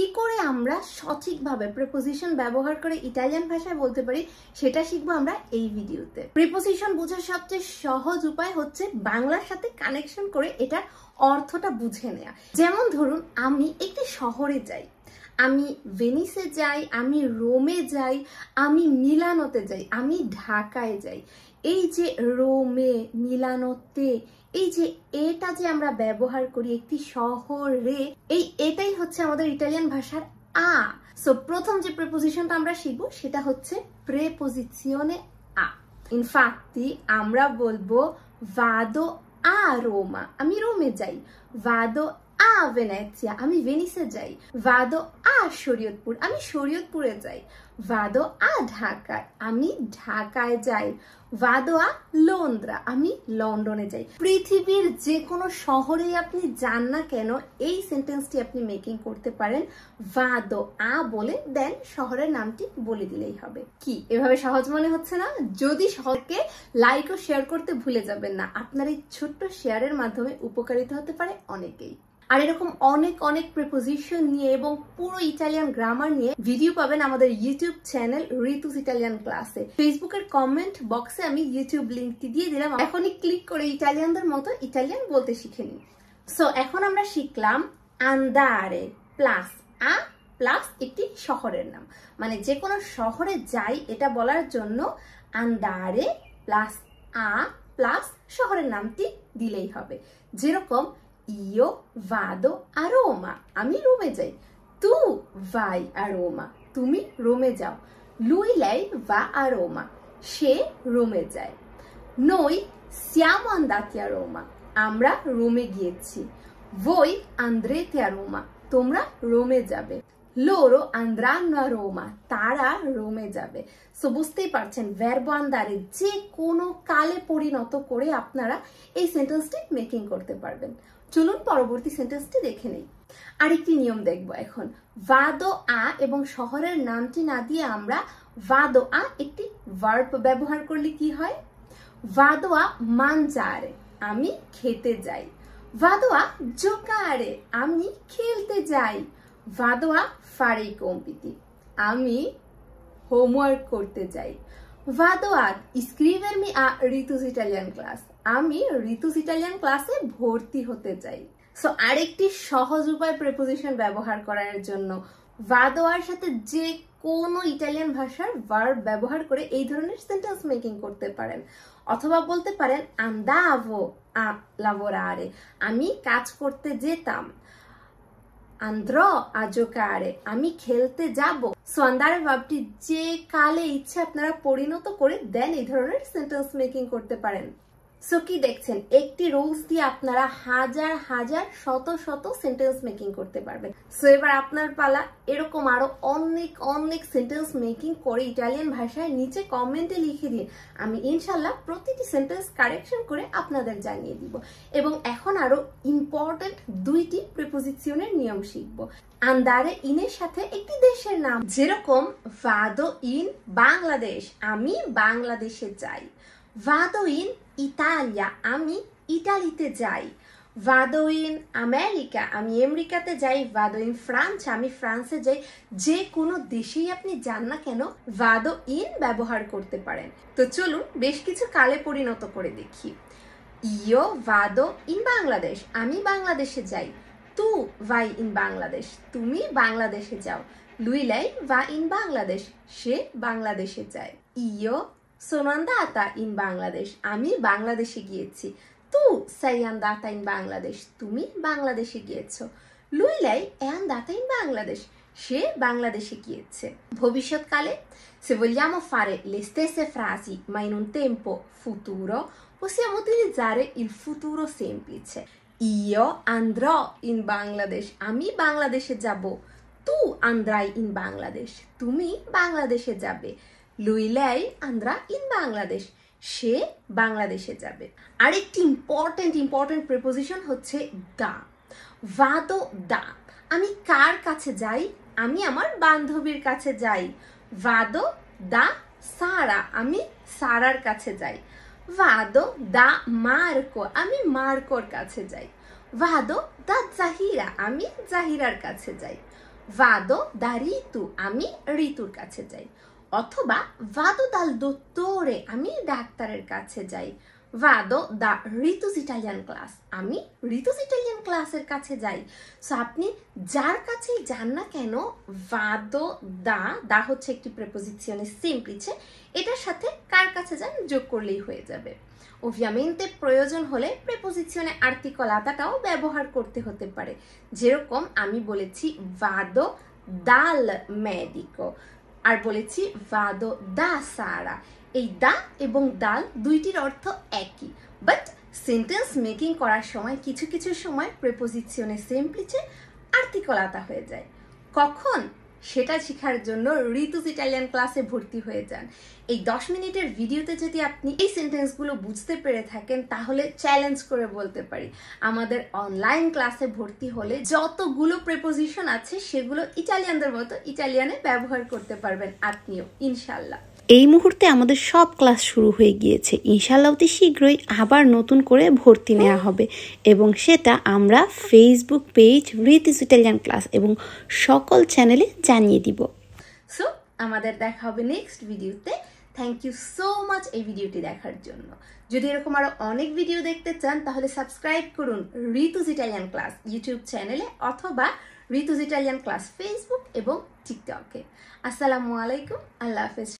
কি করে আমরা সঠিকভাবে প্রিপোজিশন ব্যবহার করে ইটালিয়ান ভাষায় বলতে পারি সেটা শিখবো আমরা এই ভিডিওতে প্রিপোজিশন বোঝার সবচেয়ে সহজ উপায় হচ্ছে বাংলার সাথে কানেকশন করে এটার অর্থটা বুঝে নেয়া যেমন ধরুন আমি একটি শহরে যাই আমি ভেনিসে যাই আমি রোমে যাই আমি মিলানোতে যাই আমি ঢাকায় যাই এই যে রোমে মিলানোতে এই যে এটা যে আমরা ব্যবহার করি একটি শহরে এই এটাই হচ্ছে আমাদের ইটালিয়ান ভাষার আ সো প্রথম যে প্রেপোজিশনটা আমরা শিখবো সেটা হচ্ছে প্রেপোজিশনে আ ইনফ্যাক্টি আমরা বলবো ভাদো আ রোমা আমি রোমে যাই ভাদো ভেনেসিয়া আমি ভেনিসে যাই ভাদো আ শরীয়তপুর আমি শরীয়তপুরে যাই ভাদো আ ঢাকা আমি ঢাকায় যাই ভাদো আ লন্দ্রা আমি লন্ডনে যাই পৃথিবীর যে কোনো শহরে আপনি যান না কেন এই সেন্টেন্সটি আপনি মেকিং করতে পারেন ভাদো আ বলে দেন শহরের নামটি বলে দিলেই হবে কি এভাবে সহজ মনে হচ্ছে না যদি শহরকে লাইক ও শেয়ার করতে ভুলে যাবেন না আপনার এই ছোট্ট শেয়ারের মাধ্যমে উপকারিত হতে পারে অনেকেই আর এরকম অনেক অনেক প্রিপোজিশন নিয়ে এবং পুরো ইটালিয়ান গ্রামার নিয়ে ভিডিও পাবেন আমাদের ইউটিউব চ্যানেল ঋতুস ইটালিয়ান ক্লাসে ফেসবুকের কমেন্ট বক্সে আমি ইউটিউব লিঙ্কটি দিয়ে দিলাম এখনই ক্লিক করে ইটালিয়ানদের মতো ইটালিয়ান বলতে শিখে নিই সো এখন আমরা শিখলাম আন্দারে প্লাস আ প্লাস একটি শহরের নাম মানে যে কোনো শহরে যাই এটা বলার জন্য আন্দারে প্লাস আ প্লাস শহরের নামটি দিলেই হবে যেরকম Io vado a Roma. আমি রোমে যাই তু ভাই a Roma. তুমি রোমে যাও lui lei va a Roma. সে রোমে যায় noi siamo andati a Roma. আমরা রোমে গিয়েছি voi andrete a Roma. তোমরা রোমে যাবে loro andranno a Roma. তারা রোমে যাবে সো বুঝতেই পারছেন verb andare যে কোনো কালে পরিণত করে আপনারা এই সেন্টেন্সটি মেকিং করতে পারবেন চলুন পরবর্তী সেন্টেন্সটি দেখে নেই আরেকটি নিয়ম দেখব এখন ভাদো আ এবং শহরের নামটি না দিয়ে আমরা ভাদো আ একটি ভার্ব ব্যবহার করলে কি হয় ভাদোয়া মানচারে আমি খেতে যাই ভাদোয়া জোকারে আমি খেলতে যাই ভাদোয়া ফারে কম্পিতি আমি হোমওয়ার্ক করতে যাই ভাদোয়া স্ক্রিভের মি আ ঋতুস ইটালিয়ান ক্লাস আমি ঋতুস ইটালিয়ান ক্লাসে ভর্তি হতে চাই সো আরেকটি সহজ উপায় প্রেপোজিশন ব্যবহার করার জন্য ভাদোয়ার সাথে যে কোনো ইটালিয়ান ভাষার ভার্ব ব্যবহার করে এই ধরনের সেন্টেন্স মেকিং করতে পারেন অথবা বলতে পারেন আন্দাভো লাভোরারে আমি কাজ করতে যেতাম আন্দ্র আজোকারে আমি খেলতে যাব সো আন্দারে ভাবটি যে কালে ইচ্ছে আপনারা পরিণত করে দেন এই ধরনের সেন্টেন্স মেকিং করতে পারেন সো কি দেখছেন একটি রুলস দিয়ে আপনারা হাজার হাজার শত শত সেন্টেন্স মেকিং করতে পারবেন সো এবার আপনার পালা এরকম আরো অনেক অনেক সেন্টেন্স মেকিং করে ইটালিয়ান ভাষায় নিচে কমেন্টে লিখে দিন আমি ইনশাল্লাহ প্রতিটি সেন্টেন্স কারেকশন করে আপনাদের জানিয়ে দিব এবং এখন আরো ইম্পর্টেন্ট দুইটি প্রিপোজিশনের নিয়ম শিখব আন্দারে ইনের সাথে একটি দেশের নাম যেরকম ভাদো ইন বাংলাদেশ আমি বাংলাদেশে যাই ভাদো ইন ইতালিয়া আমি ইটালিতে যাই ভাদো ইন আমেরিকা আমি আমেরিকাতে যাই ভাদো ইন ফ্রান্স আমি ফ্রান্সে যাই যে কোনো দেশেই আপনি যান না কেন ভাদো ইন ব্যবহার করতে পারেন তো চলুন বেশ কিছু কালে পরিণত করে দেখি ইয়ো ভাদো ইন বাংলাদেশ আমি বাংলাদেশে যাই তু ভাই ইন বাংলাদেশ তুমি বাংলাদেশে যাও লুইলাই ভা ইন বাংলাদেশ সে বাংলাদেশে যায় ইয়ো Sonandata in Bangladesh. আমি বাংলাদেশে গিয়েছি তু সাইয়ান্দাতা ইন বাংলাদেশ তুমি বাংলাদেশে গিয়েছো লুইলাই এয়ান্দাতা ইন বাংলাদেশ সে বাংলাদেশে গিয়েছে ভবিষ্যৎকালে se vogliamo fare le stesse frasi ma in un tempo futuro possiamo utilizzare il futuro semplice io andrò in Bangladesh আমি বাংলাদেশে যাব tu andrai in Bangladesh তুমি বাংলাদেশে যাবে লুইলাই আন্দ্রা ইন বাংলাদেশ সে বাংলাদেশে যাবে আরেকটি ইম্পর্টেন্ট ইম্পর্টেন্ট প্রিপোজিশন হচ্ছে দা ভাদো দা আমি কার কাছে যাই আমি আমার বান্ধবীর কাছে যাই ভাদো দা সারা আমি সারার কাছে যাই ভাদো দা মার্কো আমি মার্কোর কাছে যাই ভাদো দা জাহিরা আমি জাহিরার কাছে যাই ভাদো দা ঋতু আমি ঋতুর কাছে যাই অথবা ভাদো দাল দোত্তরে আমি ডাক্তারের কাছে যাই ভাদো দা রিতুস ইটালিয়ান ক্লাস আমি রিতুস ইটালিয়ান ক্লাসের কাছে যাই সো আপনি যার কাছেই যান না কেন ভাদো দা দা হচ্ছে একটি প্রেপোজিশনে সিম্পলিছে এটার সাথে কার কাছে যান যোগ করলেই হয়ে যাবে ওভিয়ামেন্টে প্রয়োজন হলে প্রেপোজিশনে আর্টিকলাতাটাও ব্যবহার করতে হতে পারে যেরকম আমি বলেছি ভাদো দাল মেডিকো আর বলেছি ভাদো দা সারা এই দা এবং দাল দুইটির অর্থ একই বাট সেন্টেন্স মেকিং করার সময় কিছু কিছু সময় প্রেপোজিশনে সেম্প্লিচে আর্থিকলাতা হয়ে যায় কখন সেটা শেখার জন্য ঋতুজ ইটালিয়ান ক্লাসে ভর্তি হয়ে যান এই দশ মিনিটের ভিডিওতে যদি আপনি এই সেন্টেন্সগুলো বুঝতে পেরে থাকেন তাহলে চ্যালেঞ্জ করে বলতে পারি আমাদের অনলাইন ক্লাসে ভর্তি হলে যতগুলো প্রেপোজিশন আছে সেগুলো ইটালিয়ানদের মতো ইটালিয়ানে ব্যবহার করতে পারবেন আপনিও ইনশাল্লাহ এই মুহূর্তে আমাদের সব ক্লাস শুরু হয়ে গিয়েছে ইনশাল্লাহ অতি শীঘ্রই আবার নতুন করে ভর্তি নেওয়া হবে এবং সেটা আমরা Facebook page Ritu's Italian class এবং সকল চ্যানেলে জানিয়ে দিব সো আমাদের দেখা হবে নেক্সট ভিডিওতে থ্যাংক ইউ সো মাচ এই ভিডিওটি দেখার জন্য যদি এরকম আরও অনেক ভিডিও দেখতে চান তাহলে সাবস্ক্রাইব করুন রিতুজ ইটালিয়ান ক্লাস ইউটিউব চ্যানেলে অথবা রিতুজ ইটালিয়ান ক্লাস ফেসবুক এবং টিকটকে আসসালামু আলাইকুম আল্লাহ হাফেজ